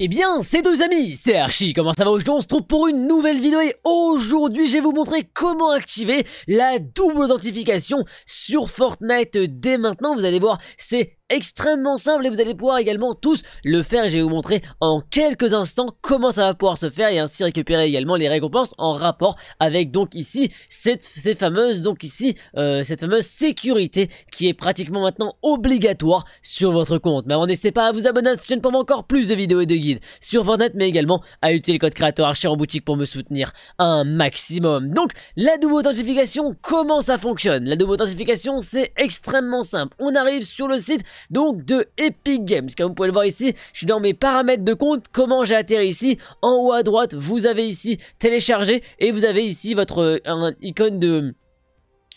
Eh bien, c'est deux amis, c'est Archie, comment ça va aujourd'hui On se trouve pour une nouvelle vidéo et aujourd'hui je vais vous montrer comment activer la double identification sur Fortnite dès maintenant. Vous allez voir, c'est extrêmement simple et vous allez pouvoir également tous le faire. Je vais vous montrer en quelques instants comment ça va pouvoir se faire et ainsi récupérer également les récompenses en rapport avec donc ici cette, fameuse donc ici euh, cette fameuse sécurité qui est pratiquement maintenant obligatoire sur votre compte. Mais n'hésitez pas à vous abonner à cette chaîne pour encore plus de vidéos et de guides sur Fortnite mais également à utiliser le code créateur archer en boutique pour me soutenir un maximum. Donc la double authentification comment ça fonctionne La double authentification c'est extrêmement simple. On arrive sur le site donc de Epic Games. Comme vous pouvez le voir ici, je suis dans mes paramètres de compte, comment j'ai atterri ici. En haut à droite, vous avez ici télécharger et vous avez ici votre euh, icône de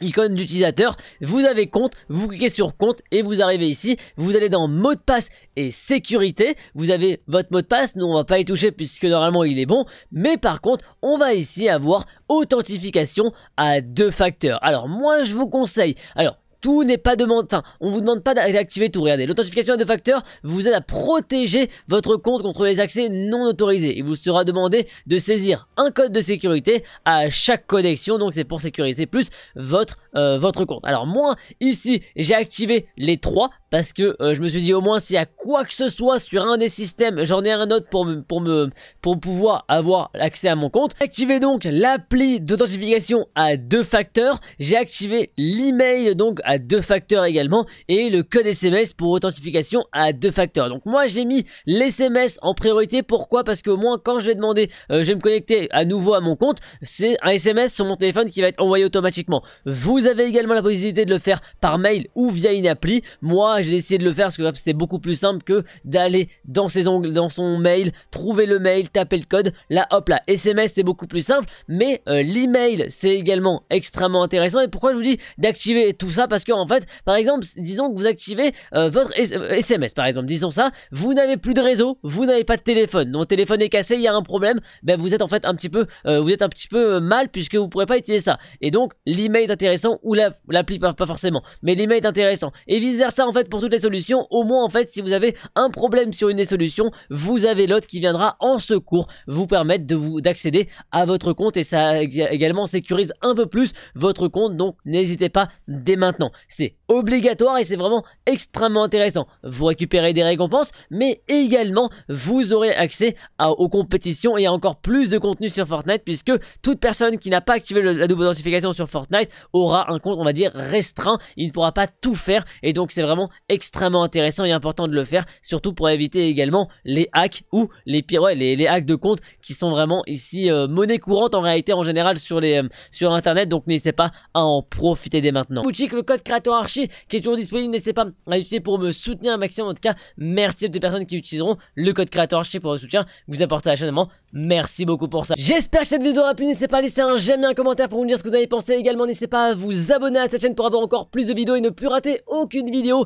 icône d'utilisateur, vous avez compte, vous cliquez sur compte et vous arrivez ici, vous allez dans mot de passe et sécurité, vous avez votre mot de passe, nous on va pas y toucher puisque normalement il est bon, mais par contre on va ici avoir authentification à deux facteurs. Alors moi je vous conseille, alors tout n'est pas demandé. on vous demande pas d'activer tout. Regardez, l'authentification à deux facteurs vous aide à protéger votre compte contre les accès non autorisés. Il vous sera demandé de saisir un code de sécurité à chaque connexion. Donc c'est pour sécuriser plus votre, euh, votre compte. Alors moi, ici, j'ai activé les trois parce que euh, je me suis dit au moins s'il y a quoi que ce soit sur un des systèmes, j'en ai un autre pour me, pour me pour pouvoir avoir accès à mon compte. Activez donc l'appli d'authentification à deux facteurs. J'ai activé l'email donc à deux facteurs également et le code SMS pour authentification à deux facteurs. Donc moi j'ai mis les SMS en priorité. Pourquoi Parce que au moins quand je vais demander, euh, je vais me connecter à nouveau à mon compte, c'est un SMS sur mon téléphone qui va être envoyé automatiquement. Vous avez également la possibilité de le faire par mail ou via une appli. Moi j'ai essayé de le faire parce que c'était beaucoup plus simple que d'aller dans ses ongles, dans son mail, trouver le mail, taper le code. Là, hop là, SMS c'est beaucoup plus simple, mais euh, l'email c'est également extrêmement intéressant. Et pourquoi je vous dis d'activer tout ça Parce que en fait, par exemple, disons que vous activez euh, votre SMS, euh, par exemple, disons ça, vous n'avez plus de réseau, vous n'avez pas de téléphone, mon téléphone est cassé, il y a un problème, ben vous êtes en fait un petit peu, vous êtes un petit peu mal puisque vous pourrez pas utiliser ça. Et donc l'email est intéressant ou l'appli pas, forcément, mais l'email est intéressant. Et vice versa en fait pour toutes les solutions. Au moins en fait si vous avez un problème sur une des solutions, vous avez l'autre qui viendra en secours vous permettre de vous d'accéder à votre compte et ça également sécurise un peu plus votre compte. Donc n'hésitez pas dès maintenant. C'est obligatoire et c'est vraiment extrêmement intéressant. Vous récupérez des récompenses, mais également vous aurez accès aux compétitions et à encore plus de contenu sur Fortnite puisque toute personne qui n'a pas activé la double identification sur Fortnite aura un compte on va dire restreint, il ne pourra pas tout faire et donc c'est vraiment extrêmement intéressant et important de le faire, surtout pour éviter également les hacks ou les pires, ouais, les, les, hacks de compte qui sont vraiment ici euh, monnaie courante en réalité en général sur les euh, sur internet. Donc n'hésitez pas à en profiter dès maintenant. Boutique, le code créateur archi qui est toujours disponible, n'hésitez pas à l'utiliser pour me soutenir un maximum. En tout cas, merci à toutes les personnes qui utiliseront le code créateur archi pour le soutien que vous apportez à la chaîne. Vraiment. Merci beaucoup pour ça. J'espère que cette vidéo aura plu N'hésitez pas à laisser un j'aime et un commentaire pour me dire ce que vous avez pensé. Également, n'hésitez pas à vous abonner à cette chaîne pour avoir encore plus de vidéos et ne plus rater aucune vidéo